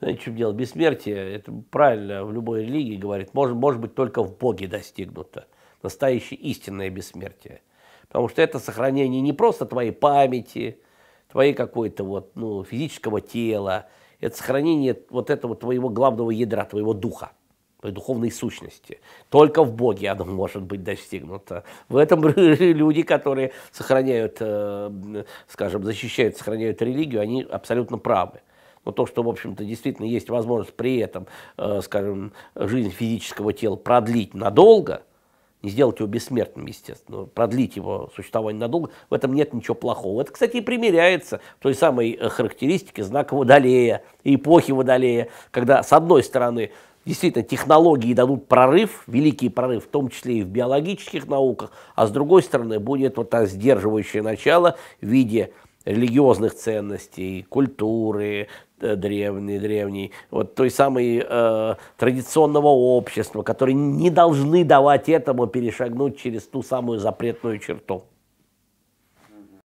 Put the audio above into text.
Знаете, что дело? Бессмертие, это правильно в любой религии говорит, может, может быть только в Боге достигнуто. Настоящее истинное бессмертие. Потому что это сохранение не просто твоей памяти, твоей какой-то вот, ну, физического тела, это сохранение вот этого твоего главного ядра, твоего духа, твоей духовной сущности. Только в Боге оно может быть достигнуто. В этом люди, которые сохраняют, э, скажем, защищают, сохраняют религию, они абсолютно правы но то, что, в общем-то, действительно есть возможность при этом, э, скажем, жизнь физического тела продлить надолго, не сделать его бессмертным, естественно, продлить его существование надолго, в этом нет ничего плохого. Это, кстати, и примеряется в той самой э, характеристике знака Водолея эпохи Водолея, когда, с одной стороны, действительно технологии дадут прорыв, великий прорыв, в том числе и в биологических науках, а с другой стороны, будет вот это сдерживающее начало в виде религиозных ценностей, культуры, Э, древний, древний, вот той самой э, традиционного общества, которые не должны давать этому перешагнуть через ту самую запретную черту.